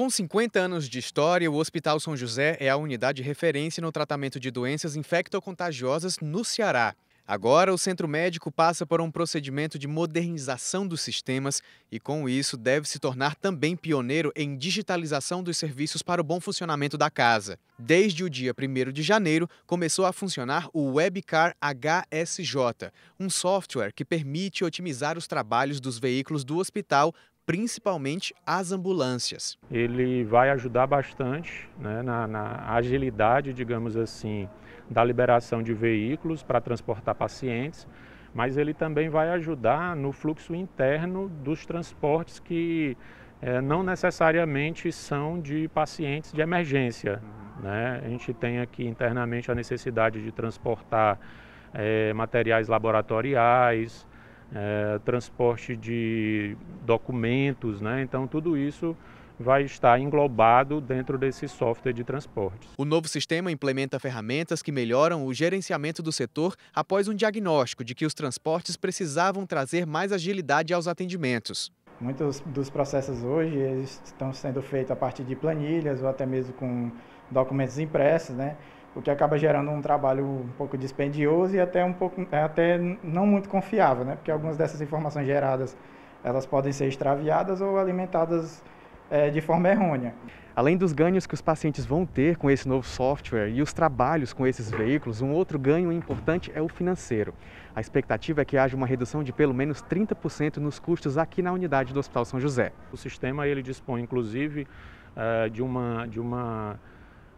Com 50 anos de história, o Hospital São José é a unidade referência no tratamento de doenças infectocontagiosas no Ceará. Agora, o centro médico passa por um procedimento de modernização dos sistemas e, com isso, deve se tornar também pioneiro em digitalização dos serviços para o bom funcionamento da casa. Desde o dia 1 de janeiro, começou a funcionar o Webcar HSJ, um software que permite otimizar os trabalhos dos veículos do hospital principalmente as ambulâncias. Ele vai ajudar bastante né, na, na agilidade, digamos assim, da liberação de veículos para transportar pacientes, mas ele também vai ajudar no fluxo interno dos transportes que é, não necessariamente são de pacientes de emergência. Uhum. Né? A gente tem aqui internamente a necessidade de transportar é, materiais laboratoriais, é, transporte de documentos, né? Então tudo isso vai estar englobado dentro desse software de transporte. O novo sistema implementa ferramentas que melhoram o gerenciamento do setor após um diagnóstico de que os transportes precisavam trazer mais agilidade aos atendimentos. Muitos dos processos hoje estão sendo feitos a partir de planilhas ou até mesmo com documentos impressos, né? o que acaba gerando um trabalho um pouco dispendioso e até um pouco até não muito confiável, né? Porque algumas dessas informações geradas elas podem ser extraviadas ou alimentadas é, de forma errônea. Além dos ganhos que os pacientes vão ter com esse novo software e os trabalhos com esses veículos, um outro ganho importante é o financeiro. A expectativa é que haja uma redução de pelo menos 30% nos custos aqui na unidade do Hospital São José. O sistema ele dispõe, inclusive, eh, de uma, de uma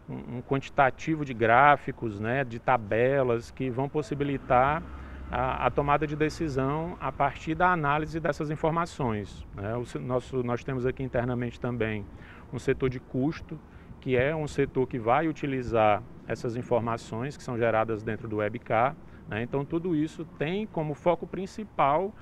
um, quantitativo de gráficos, né, de tabelas que vão possibilitar a, a, tomada de decisão a partir da análise dessas informações. Né? O nosso, nós temos aqui internamente também um setor de custo, que é um setor que vai utilizar essas informações que são geradas dentro do WebK. Né? Então, tudo isso tem como foco principal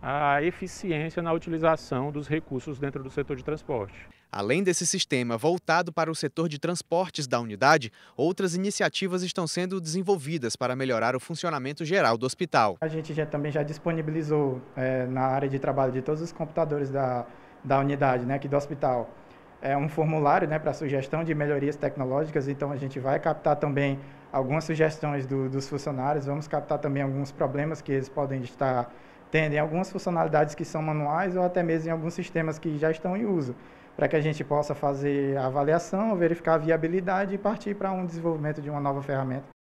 a eficiência na utilização dos recursos dentro do setor de transporte. Além desse sistema voltado para o setor de transportes da unidade, outras iniciativas estão sendo desenvolvidas para melhorar o funcionamento geral do hospital. A gente já, também já disponibilizou é, na área de trabalho de todos os computadores da, da unidade, né, aqui do hospital, é, um formulário né, para sugestão de melhorias tecnológicas, então a gente vai captar também algumas sugestões do, dos funcionários, vamos captar também alguns problemas que eles podem estar tendem algumas funcionalidades que são manuais ou até mesmo em alguns sistemas que já estão em uso, para que a gente possa fazer a avaliação, verificar a viabilidade e partir para um desenvolvimento de uma nova ferramenta.